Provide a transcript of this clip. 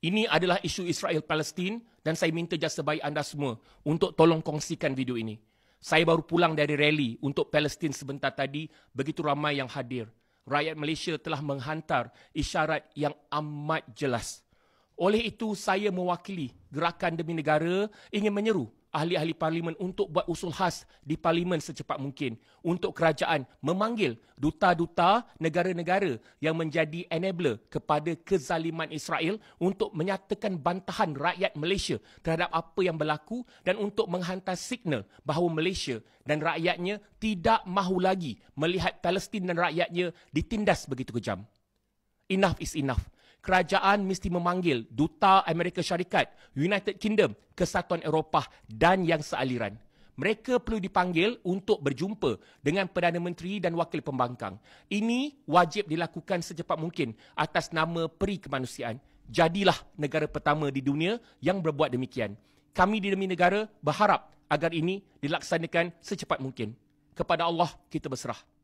Ini adalah isu Israel Palestin dan saya minta jasa baik anda semua untuk tolong kongsikan video ini. Saya baru pulang dari rally untuk Palestin sebentar tadi, begitu ramai yang hadir. Rakyat Malaysia telah menghantar isyarat yang amat jelas. Oleh itu saya mewakili Gerakan Demi Negara ingin menyeru ahli-ahli parlimen untuk buat usul khas di parlimen secepat mungkin untuk kerajaan memanggil duta-duta negara-negara yang menjadi enabler kepada kezaliman Israel untuk menyatakan bantahan rakyat Malaysia terhadap apa yang berlaku dan untuk menghantar signal bahawa Malaysia dan rakyatnya tidak mahu lagi melihat Palestin dan rakyatnya ditindas begitu kejam. Enough is enough kerajaan mesti memanggil duta Amerika Syarikat, United Kingdom, Kesatuan Eropah dan yang sealiran. Mereka perlu dipanggil untuk berjumpa dengan Perdana Menteri dan Wakil Pembangkang. Ini wajib dilakukan secepat mungkin atas nama peri kemanusiaan. Jadilah negara pertama di dunia yang berbuat demikian. Kami di Demi Negara berharap agar ini dilaksanakan secepat mungkin. Kepada Allah kita berserah.